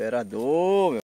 Imperador, meu.